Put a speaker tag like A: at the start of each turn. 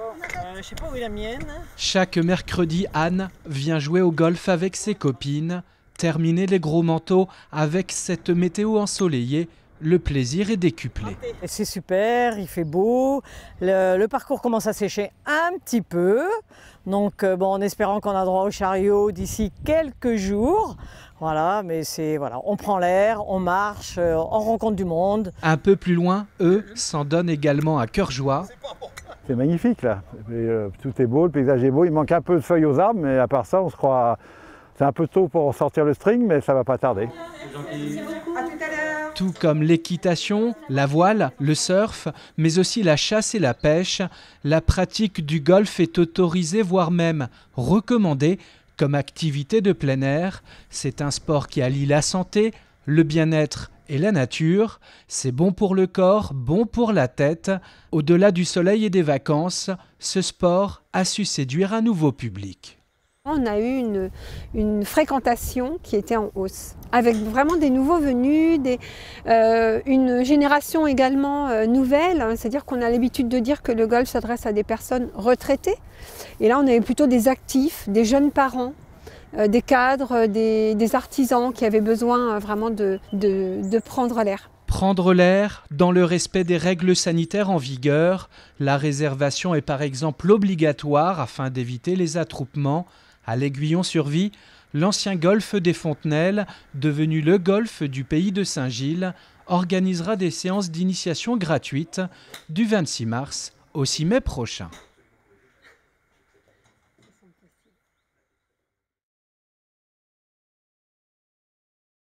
A: Euh, sais pas où est la mienne.
B: Chaque mercredi, Anne vient jouer au golf avec ses copines. Terminer les gros manteaux avec cette météo ensoleillée, le plaisir est décuplé.
A: C'est super, il fait beau, le, le, parcours commence à sécher un petit peu. Donc euh, bon, en espérant qu'on a droit au chariot d'ici quelques jours. Voilà, mais c'est voilà, on prend l'air, on marche, euh, on rencontre du monde.
C: Un peu plus loin, eux s'en
B: donnent également
C: à cœur joie. C'est magnifique là. Euh, tout est beau, le paysage est beau. Il manque un peu de feuilles aux arbres, mais à part ça, on se croit. C'est un peu tôt pour sortir le string, mais ça va pas tarder. tout,
B: tout comme l'équitation, la voile, le surf, mais aussi la chasse et la pêche, la pratique du golf est autorisée, voire même recommandée, comme activité de plein air. C'est un sport qui allie la santé, le bien-être et la nature. C'est bon pour le corps, bon pour la tête. Au-delà du soleil et des vacances, ce sport a su séduire un nouveau public.
D: On a eu une, fréquentation qui était en hausse, avec vraiment des nouveaux venus, euh, une génération également euh, nouvelle. Hein. C'est-à-dire qu'on a l'habitude de dire que le golf s'adresse à des personnes retraitées. Et là, on avait plutôt des actifs, des jeunes parents, euh, des cadres, euh, des, artisans qui avaient besoin euh, vraiment de, prendre l'air.
B: Prendre l'air dans le respect des règles sanitaires en vigueur. La réservation est par exemple obligatoire afin d'éviter les attroupements. À l'Aiguillon survie, l'ancien golfe des Fontenelles, devenu le golfe du pays de Saint-Gilles, organisera des séances d'initiation gratuites du 26 mars au 6 mai prochain.